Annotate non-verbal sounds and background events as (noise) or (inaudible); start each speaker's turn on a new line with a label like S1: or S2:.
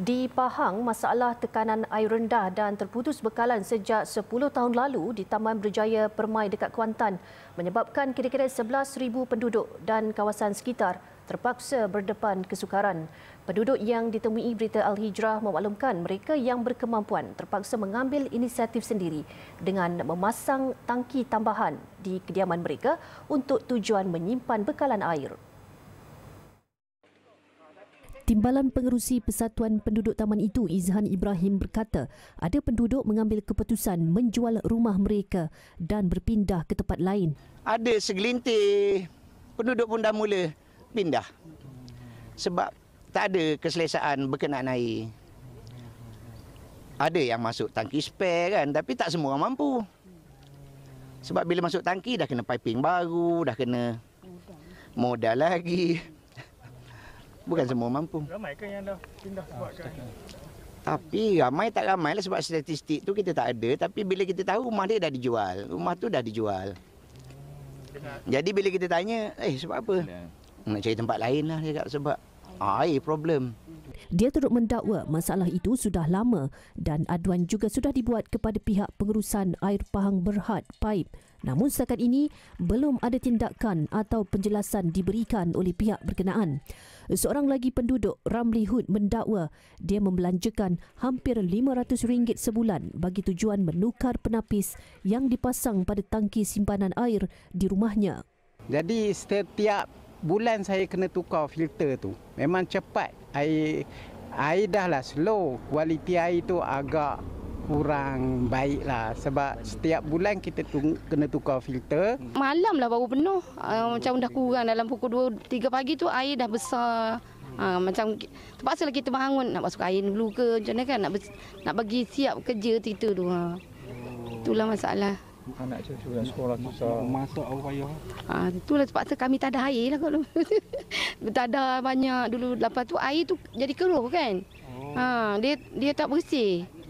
S1: Di Pahang, masalah tekanan air rendah dan terputus bekalan sejak 10 tahun lalu di Taman Berjaya Permai dekat Kuantan menyebabkan kira-kira 11,000 penduduk dan kawasan sekitar terpaksa berdepan kesukaran. Penduduk yang ditemui berita Al-Hijrah memaklumkan mereka yang berkemampuan terpaksa mengambil inisiatif sendiri dengan memasang tangki tambahan di kediaman mereka untuk tujuan menyimpan bekalan air. Timbalan Pengerusi Persatuan Penduduk Taman itu Izhan Ibrahim berkata ada penduduk mengambil keputusan menjual rumah mereka dan berpindah ke tempat lain.
S2: Ada segelintir penduduk pun dah mula pindah sebab tak ada keselesaan berkenaan air. Ada yang masuk tangki spare kan tapi tak semua orang mampu. Sebab bila masuk tangki dah kena piping baru, dah kena modal lagi. Bukan semua mampu.
S1: Ramai ke yang dah pindah buatkan?
S2: Ah, Tapi ramai tak ramai lah sebab statistik tu kita tak ada. Tapi bila kita tahu rumah dia dah dijual. Rumah tu dah dijual. Jadi bila kita tanya, eh sebab apa? Nak cari tempat lain lah dia sebab air problem.
S1: Dia turut mendakwa masalah itu sudah lama dan aduan juga sudah dibuat kepada pihak pengurusan air pahang berhad Pipe. Namun setakat ini, belum ada tindakan atau penjelasan diberikan oleh pihak berkenaan. Seorang lagi penduduk, Ramli Hood, mendakwa dia membelanjakan hampir RM500 sebulan bagi tujuan menukar penapis yang dipasang pada tangki simpanan air di rumahnya.
S3: Jadi setiap bulan saya kena tukar filter tu. Memang cepat air air dah lah slow. Kualiti air tu agak kurang baik lah sebab setiap bulan kita tu, kena tukar filter.
S4: Malam lah baru penuh. Uh, macam dah kurang dalam pukul 2 3 pagi tu air dah besar. Ha, macam terpaksa lah kita bangun nak masuk air dulu ke macam mana kan nak nak bagi siap kerja tu tu. Ah. Ha. Itulah masalah
S3: anak cucu yang sekolah susah. Masak apa payah?
S4: Ha, itulah terpaksa kami tak ada air lah kalau. (laughs) tak ada banyak dulu lepas tu air tu jadi keruh kan. Oh. Ha, dia dia tak bersih.